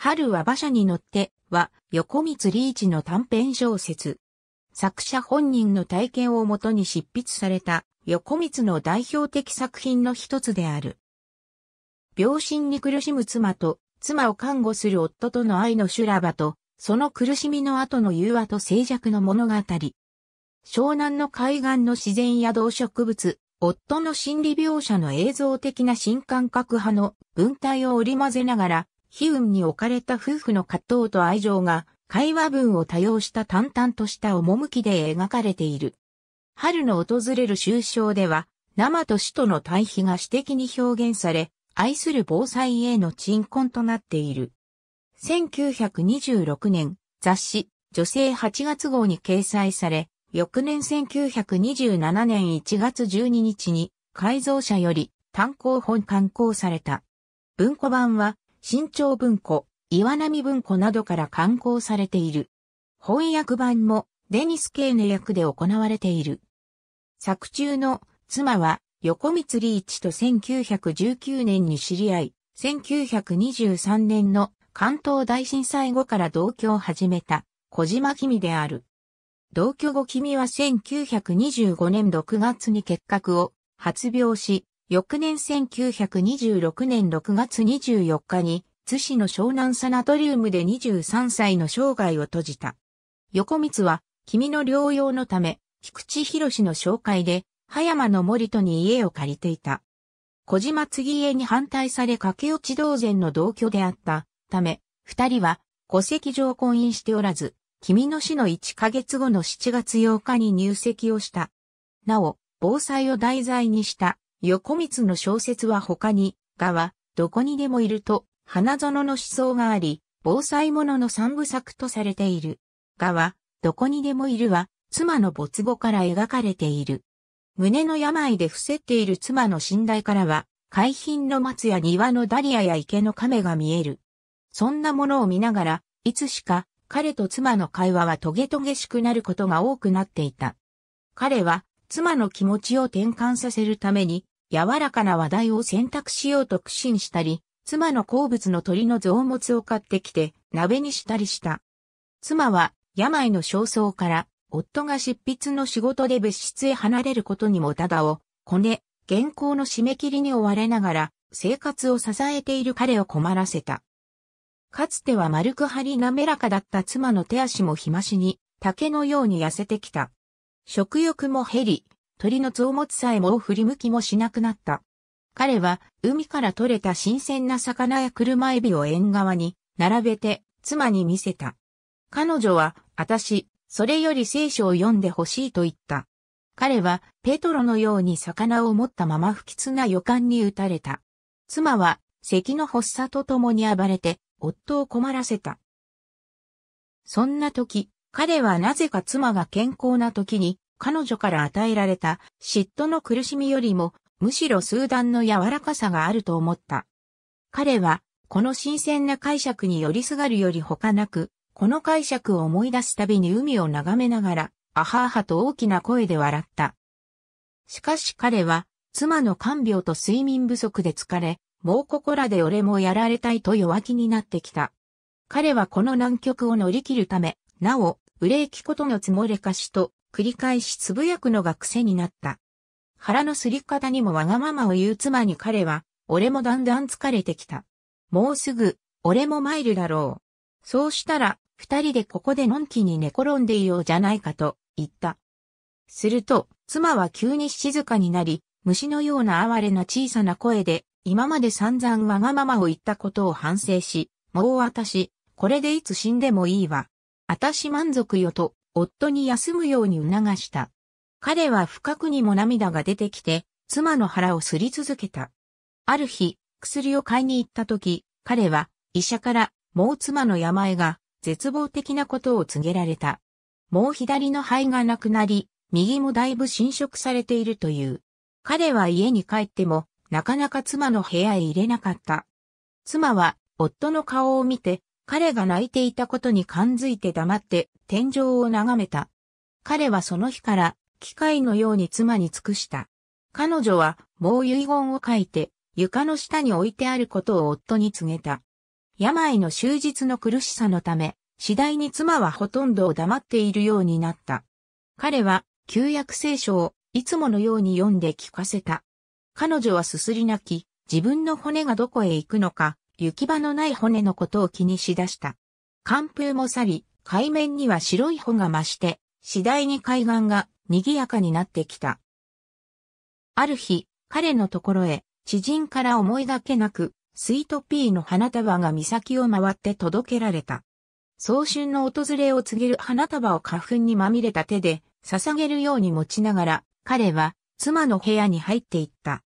春は馬車に乗っては横光リーチの短編小説。作者本人の体験をもとに執筆された横光の代表的作品の一つである。病心に苦しむ妻と妻を看護する夫との愛の修羅場と、その苦しみの後の融和と静寂の物語。湘南の海岸の自然や動植物、夫の心理描写の映像的な新感覚派の文体を織り交ぜながら、悲運に置かれた夫婦の葛藤と愛情が、会話文を多用した淡々とした趣で描かれている。春の訪れる終章では、生と死との対比が詩的に表現され、愛する防災への鎮魂となっている。1926年、雑誌、女性8月号に掲載され、翌年1927年1月12日に、改造者より単行本刊行された。文庫版は、新潮文庫、岩波文庫などから刊行されている。翻訳版もデニス・ケーネ役で行われている。作中の妻は横光リーチと1919年に知り合い、1923年の関東大震災後から同居を始めた小島君である。同居後君は1925年6月に結核を発病し、翌年1926年6月24日に、津市の湘南サナトリウムで23歳の生涯を閉じた。横光は、君の療養のため、菊池博の紹介で、葉山の森戸に家を借りていた。小島次家に反対され駆け落ち同然の同居であったため、二人は戸籍上婚姻しておらず、君の死の1ヶ月後の7月8日に入籍をした。なお、防災を題材にした横光の小説は他に、画は、どこにでもいると、花園の思想があり、防災物のの三部作とされている。画は、どこにでもいるは、妻の没後から描かれている。胸の病で伏せっている妻の寝台からは、海浜の松や庭のダリアや池の亀が見える。そんなものを見ながら、いつしか彼と妻の会話はトゲトゲしくなることが多くなっていた。彼は妻の気持ちを転換させるために柔らかな話題を選択しようと苦心したり、妻の好物の鳥の臓物を買ってきて鍋にしたりした。妻は病の焦燥から、夫が執筆の仕事で別室へ離れることにもただを、こね、原稿の締め切りに追われながら、生活を支えている彼を困らせた。かつては丸く張り滑らかだった妻の手足も日増しに、竹のように痩せてきた。食欲も減り、鳥の持つさえも振り向きもしなくなった。彼は海から取れた新鮮な魚や車エビを縁側に並べて妻に見せた。彼女は、私、それより聖書を読んでほしいと言った。彼は、ペトロのように魚を持ったまま不吉な予感に打たれた。妻は、咳の発作と共に暴れて、夫を困らせた。そんな時、彼はなぜか妻が健康な時に、彼女から与えられた嫉妬の苦しみよりも、むしろ数段の柔らかさがあると思った。彼は、この新鮮な解釈に寄りすがるより他なく、この解釈を思い出すたびに海を眺めながら、あはあはと大きな声で笑った。しかし彼は、妻の看病と睡眠不足で疲れ、もうここらで俺もやられたいと弱気になってきた。彼はこの難局を乗り切るため、なお、憂きことの積もれかしと、繰り返しつぶやくのが癖になった。腹のすり方にもわがままを言う妻に彼は、俺もだんだん疲れてきた。もうすぐ、俺も参るだろう。そうしたら、二人でここでのんきに寝転んでいようじゃないかと、言った。すると、妻は急に静かになり、虫のような哀れな小さな声で、今まで散々わがままを言ったことを反省し、もう私、これでいつ死んでもいいわ。私満足よと、夫に休むように促した。彼は深くにも涙が出てきて、妻の腹をすり続けた。ある日、薬を買いに行った時、彼は医者からもう妻の病が絶望的なことを告げられた。もう左の肺がなくなり、右もだいぶ侵食されているという。彼は家に帰っても、なかなか妻の部屋へ入れなかった。妻は夫の顔を見て彼が泣いていたことに感づいて黙って天井を眺めた。彼はその日から機械のように妻に尽くした。彼女はもう遺言を書いて床の下に置いてあることを夫に告げた。病の終日の苦しさのため、次第に妻はほとんどを黙っているようになった。彼は旧約聖書をいつものように読んで聞かせた。彼女はすすり泣き、自分の骨がどこへ行くのか行き場のない骨のことを気にしだした。寒風も去り、海面には白い帆が増して、次第に海岸が賑やかになってきた。ある日、彼のところへ、知人から思いがけなく、スイートピーの花束が岬を回って届けられた。早春の訪れを告げる花束を花粉にまみれた手で、捧げるように持ちながら、彼は、妻の部屋に入っていった。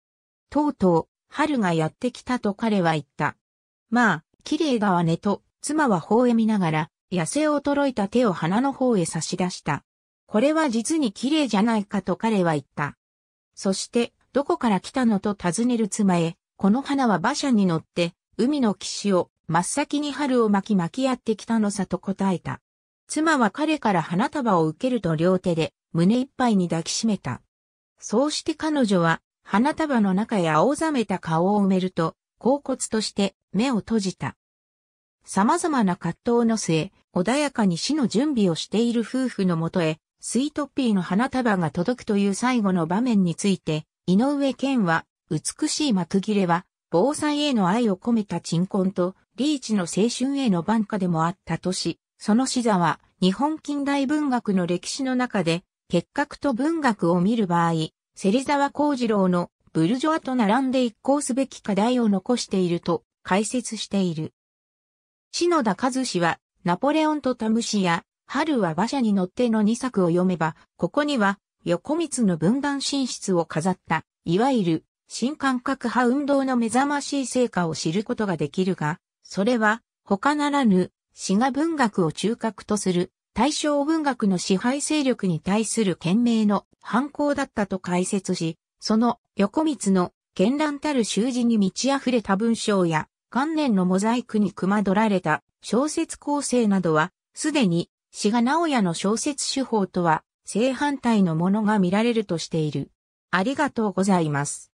とうとう、春がやってきたと彼は言った。まあ、綺麗だわねと、妻は方へ見ながら、痩せ衰えた手を鼻の方へ差し出した。これは実に綺麗じゃないかと彼は言った。そして、どこから来たのと尋ねる妻へ、この花は馬車に乗って、海の岸を真っ先に春を巻き巻きやってきたのさと答えた。妻は彼から花束を受けると両手で胸いっぱいに抱きしめた。そうして彼女は花束の中へ青ざめた顔を埋めると恍惚として目を閉じた。様々な葛藤の末、穏やかに死の準備をしている夫婦のもとへ、スイートピーの花束が届くという最後の場面について、井上健は、美しい幕切れは、防災への愛を込めた鎮魂と、リーチの青春への晩歌でもあったとし、その死座は、日本近代文学の歴史の中で、結核と文学を見る場合、芹沢幸次郎のブルジョアと並んで一行すべき課題を残していると解説している。篠田和氏は、ナポレオンとタムシや、春は馬車に乗っての2作を読めば、ここには、横光の分断進出を飾った、いわゆる、新感覚派運動の目覚ましい成果を知ることができるが、それは、他ならぬ、滋賀文学を中核とする、大正文学の支配勢力に対する懸命の反抗だったと解説し、その横光の絢爛たる習字に満ち溢れた文章や元年のモザイクにくまどられた小説構成などは、すでに志賀直哉の小説手法とは正反対のものが見られるとしている。ありがとうございます。